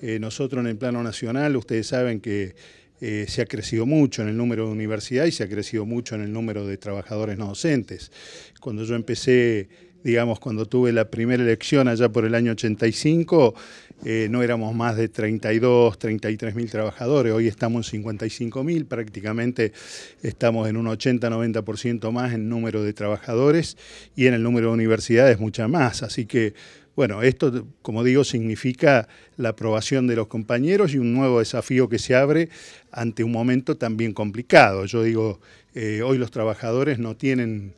Eh, nosotros en el plano nacional, ustedes saben que eh, se ha crecido mucho en el número de universidades y se ha crecido mucho en el número de trabajadores no docentes. Cuando yo empecé, digamos, cuando tuve la primera elección allá por el año 85, eh, no éramos más de 32, 33 mil trabajadores, hoy estamos en 55 mil, prácticamente estamos en un 80-90% más en número de trabajadores y en el número de universidades mucha más, así que bueno, esto, como digo, significa la aprobación de los compañeros y un nuevo desafío que se abre ante un momento también complicado. Yo digo, eh, hoy los trabajadores no tienen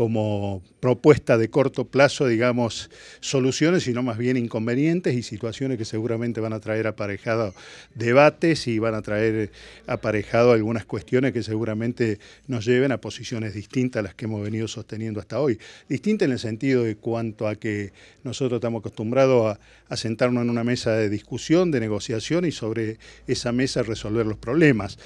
como propuesta de corto plazo, digamos, soluciones, sino más bien inconvenientes y situaciones que seguramente van a traer aparejado debates y van a traer aparejado algunas cuestiones que seguramente nos lleven a posiciones distintas a las que hemos venido sosteniendo hasta hoy. distintas en el sentido de cuanto a que nosotros estamos acostumbrados a sentarnos en una mesa de discusión, de negociación y sobre esa mesa resolver los problemas.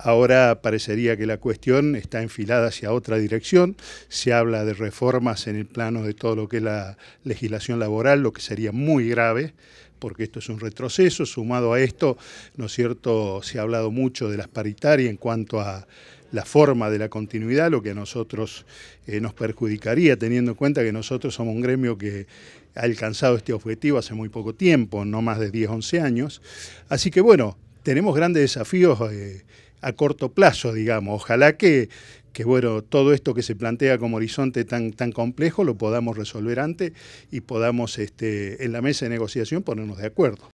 Ahora parecería que la cuestión está enfilada hacia otra dirección. Se habla de reformas en el plano de todo lo que es la legislación laboral, lo que sería muy grave porque esto es un retroceso. Sumado a esto, ¿no es cierto?, se ha hablado mucho de las paritarias en cuanto a la forma de la continuidad, lo que a nosotros eh, nos perjudicaría, teniendo en cuenta que nosotros somos un gremio que ha alcanzado este objetivo hace muy poco tiempo, no más de 10, 11 años. Así que bueno, tenemos grandes desafíos eh, a corto plazo, digamos. Ojalá que, que, bueno, todo esto que se plantea como horizonte tan, tan complejo lo podamos resolver antes y podamos este, en la mesa de negociación ponernos de acuerdo.